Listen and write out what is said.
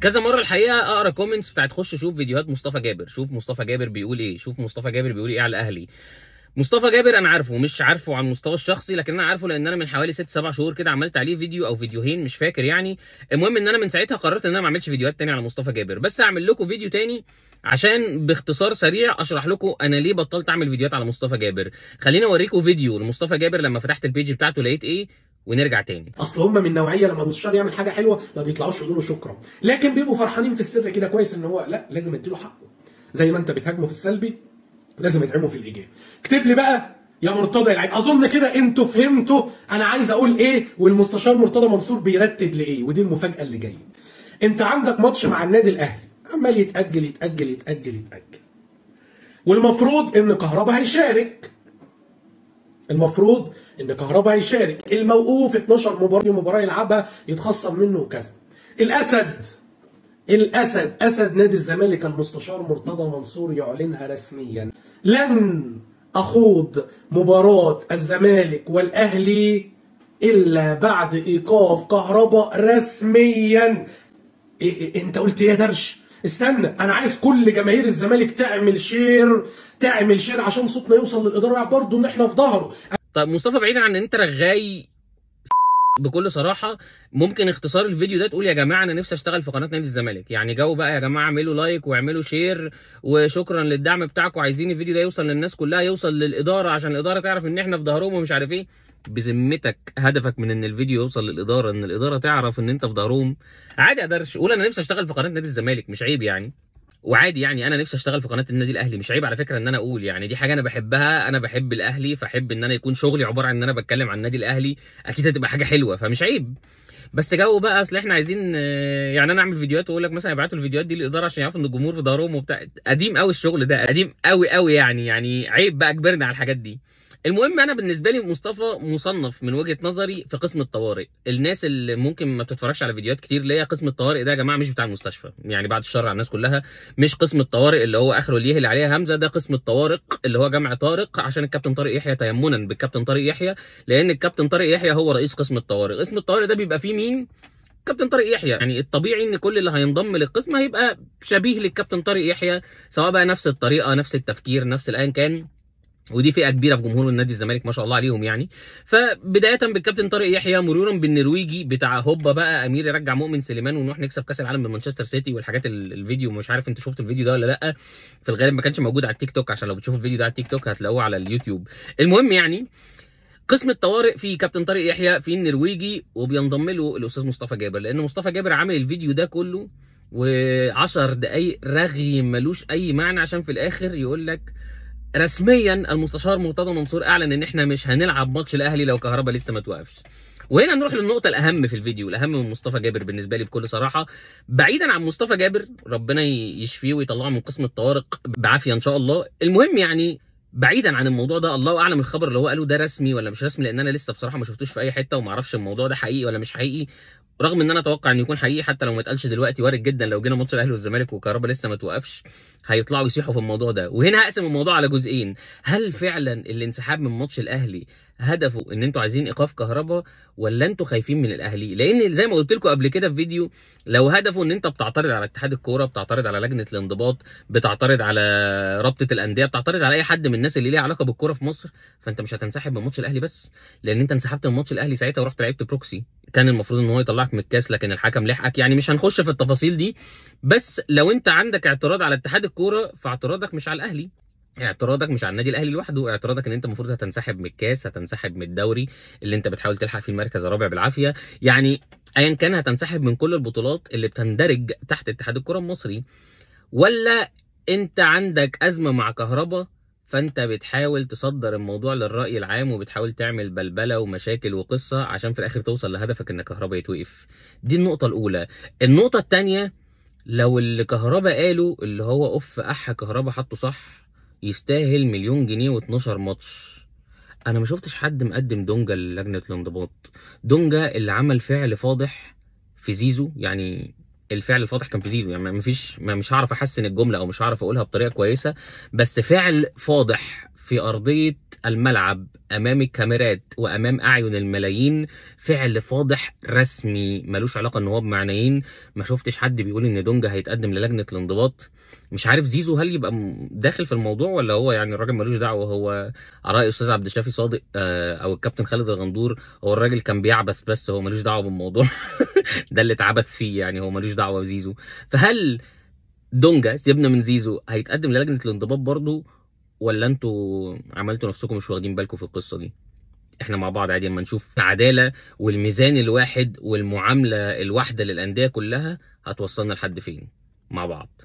كذا مره الحقيقه اقرا كومنتس بتاعت خش شوف فيديوهات مصطفى جابر شوف مصطفى جابر بيقول ايه شوف مصطفى جابر بيقول ايه على الاهلي مصطفى جابر انا عارفه مش عارفه على المستوى الشخصي لكن انا عارفه لان انا من حوالي ست سبع شهور كده عملت عليه فيديو او فيديوهين مش فاكر يعني المهم ان انا من ساعتها قررت ان انا ما اعملش فيديوهات تاني على مصطفى جابر بس هعمل لكم فيديو تاني عشان باختصار سريع اشرح لكم انا ليه بطلت اعمل فيديوهات على مصطفى جابر خليني اوريكم فيديو لمصطفى جابر لما فتحت البيج بتاعته لقيت ايه ونرجع تاني اصل هم من نوعيه لما المستشار يعمل حاجه حلوه ما بيطلعوش يقولوا شكرا لكن بيبقوا فرحانين في السر كده كويس ان هو لا لازم اديله حقه زي ما انت بتهاجمه في السلبي لازم ادعمه في الايجابي اكتب لي بقى يا مرتضى العيب اظن كده انتوا فهمتوا انا عايز اقول ايه والمستشار مرتضى منصور بيرتب لايه ودي المفاجاه اللي جايه انت عندك ماتش مع النادي الاهلي عمال يتاجل يتاجل يتاجل يتاجل والمفروض ان كهربا هيشارك المفروض ان كهربا هيشارك الموقوف 12 مباراه مباراه يلعبها يتخصم منه وكذا الاسد الاسد اسد نادي الزمالك المستشار مرتضى منصور يعلنها رسميا لن اخوض مباراه الزمالك والاهلي الا بعد ايقاف كهرباء رسميا إيه إيه انت قلت ايه يا درش استنى انا عايز كل جماهير الزمالك تعمل شير تعمل شير عشان صوتنا يوصل للاداره يعني برضه ان احنا في ظهره طب مصطفى بعيدا عن ان انت رغاي بكل صراحه ممكن اختصار الفيديو ده تقول يا جماعه انا نفسي اشتغل في قناه نادي الزمالك يعني جو بقى يا جماعه اعملوا لايك واعملوا شير وشكرا للدعم بتاعكم عايزين الفيديو ده يوصل للناس كلها يوصل للاداره عشان الاداره تعرف ان احنا في ظهرهم ومش عارف ايه بذمتك هدفك من ان الفيديو يوصل للاداره ان الاداره تعرف ان انت في ضهرهم عادي اقدرش اقول انا نفسي اشتغل في قناه نادي الزمالك مش عيب يعني وعادي يعني انا نفسي اشتغل في قناه النادي الاهلي مش عيب على فكره ان انا اقول يعني دي حاجه انا بحبها انا بحب الاهلي فاحب ان انا يكون شغلي عباره عن ان انا بتكلم عن النادي الاهلي اكيد هتبقى حاجه حلوه فمش عيب بس جو بقى اصل احنا عايزين آه، يعني انا اعمل فيديوهات واقول لك مثلا ابعتوا الفيديوهات دي للاداره عشان يعرفوا ان الجمهور في ظهرهم وبتاع قديم قوي الشغل ده قديم قوي قوي يعني يعني عيب بقى كبرنا على الحاجات دي المهم انا بالنسبه لي مصطفى مصنف من وجهه نظري في قسم الطوارئ الناس اللي ممكن ما بتتفرجش على فيديوهات كتير ليا قسم الطوارئ ده يا جماعه مش بتاع المستشفى يعني بعد الشر على الناس كلها مش قسم الطوارئ اللي هو اخره اللي اللي عليها همزه ده قسم الطوارئ اللي هو جمع طارق عشان الكابتن طارق يحيى تيمنا بالكابتن طارق يحيى لان الكابتن طارق يحيى هو رئيس قسم الطوارئ قسم الطوارئ ده بيبقى فيه مين كابتن طارق يحيى يعني الطبيعي ان كل اللي هينضم للقسم هيبقى شبيه للكابتن طارق يحيى سواء بقى نفس الطريقه نفس التفكير نفس الان كان ودي فئه كبيره في جمهور النادي الزمالك ما شاء الله عليهم يعني فبدايه بالكابتن طارق يحيى مرورا بالنرويجي بتاع هوبا بقى امير يرجع مؤمن سليمان ونروح نكسب كاس العالم بمانشستر سيتي والحاجات الفيديو مش عارف انتوا شفتوا الفيديو ده ولا لا في الغالب ما كانش موجود على التيك توك عشان لو بتشوفوا الفيديو ده على التيك توك هتلاقوه على اليوتيوب المهم يعني قسم الطوارئ في كابتن طارق يحيى في النرويجي وبينضم له الاستاذ مصطفى جابر لان مصطفى جابر عامل الفيديو ده كله و10 دقايق رغي ملوش اي معنى عشان في الاخر يقول لك رسميا المستشار مرتضى منصور اعلن ان احنا مش هنلعب ماتش الاهلي لو كهربا لسه ما توقفش وهنا نروح للنقطة الأهم في الفيديو الأهم من مصطفى جابر بالنسبة لي بكل صراحة بعيدا عن مصطفى جابر ربنا يشفيه ويطلعه من قسم الطوارئ بعافية إن شاء الله المهم يعني بعيدا عن الموضوع ده الله اعلم الخبر اللي هو قاله ده رسمي ولا مش رسمي لان انا لسه بصراحه ما شفتوش في اي حته وما اعرفش الموضوع ده حقيقي ولا مش حقيقي رغم ان انا اتوقع انه يكون حقيقي حتى لو ما اتقالش دلوقتي وارد جدا لو جينا ماتش الاهلي والزمالك وكهربا لسه ما توقفش هيطلعوا يصيحوا في الموضوع ده وهنا هقسم الموضوع على جزئين هل فعلا الانسحاب من ماتش الاهلي هدفه ان انتوا عايزين ايقاف كهرباء ولا انتوا خايفين من الاهلي لان زي ما قلت لكم قبل كده في فيديو لو هدفه ان انت بتعترض على اتحاد الكوره بتعترض على لجنه الانضباط بتعترض على رابطه الانديه بتعترض على اي حد من الناس اللي ليها علاقه بالكوره في مصر فانت مش هتنسحب من ماتش الاهلي بس لان انت انسحبت من ماتش الاهلي ساعتها ورحت لعبت بروكسي كان المفروض ان هو يطلعك من الكاس لكن الحكم لحقك يعني مش هنخش في التفاصيل دي بس لو انت عندك اعتراض على اتحاد الكوره فاعتراضك مش على الاهلي اعتراضك مش على النادي الاهلي لوحده اعتراضك ان انت المفروض هتنسحب من الكاس هتنسحب من الدوري اللي انت بتحاول تلحق فيه المركز الرابع بالعافيه يعني ايا كان هتنسحب من كل البطولات اللي بتندرج تحت اتحاد الكره المصري ولا انت عندك ازمه مع كهربا فانت بتحاول تصدر الموضوع للراي العام وبتحاول تعمل بلبله ومشاكل وقصه عشان في الاخر توصل لهدفك ان كهربا يتوقف دي النقطه الاولى النقطه الثانيه لو اللي كهربا قاله اللي هو اوف احا كهربا حطه صح يستاهل مليون جنيه و12 ماتش انا ما شفتش حد مقدم دونجا للجنه الانضباط دونجا اللي عمل فعل فاضح في زيزو يعني الفعل الفاضح كان في زيزو يعني مفيش ما مش هعرف احسن الجمله او مش هعرف اقولها بطريقه كويسه بس فعل فاضح في أرضية الملعب أمام الكاميرات وأمام أعين الملايين فعل فاضح رسمي ملوش علاقة إن هو بمعنيين ما شفتش حد بيقول إن دونجا هيتقدم للجنة الانضباط مش عارف زيزو هل يبقى داخل في الموضوع ولا هو يعني الراجل ملوش دعوة هو آراء الأستاذ عبد الشافي صادق آه، أو الكابتن خالد الغندور هو الراجل كان بيعبث بس هو ملوش دعوة بالموضوع ده اللي اتعبث فيه يعني هو ملوش دعوة بزيزو فهل دونجا سيبنا من زيزو هيتقدم للجنه الانضباط برضه ولا انتوا عملتوا نفسكم مش واخدين بالكم في القصه دي احنا مع بعض عادي لما نشوف العداله والميزان الواحد والمعامله الواحده للانديه كلها هتوصلنا لحد فين مع بعض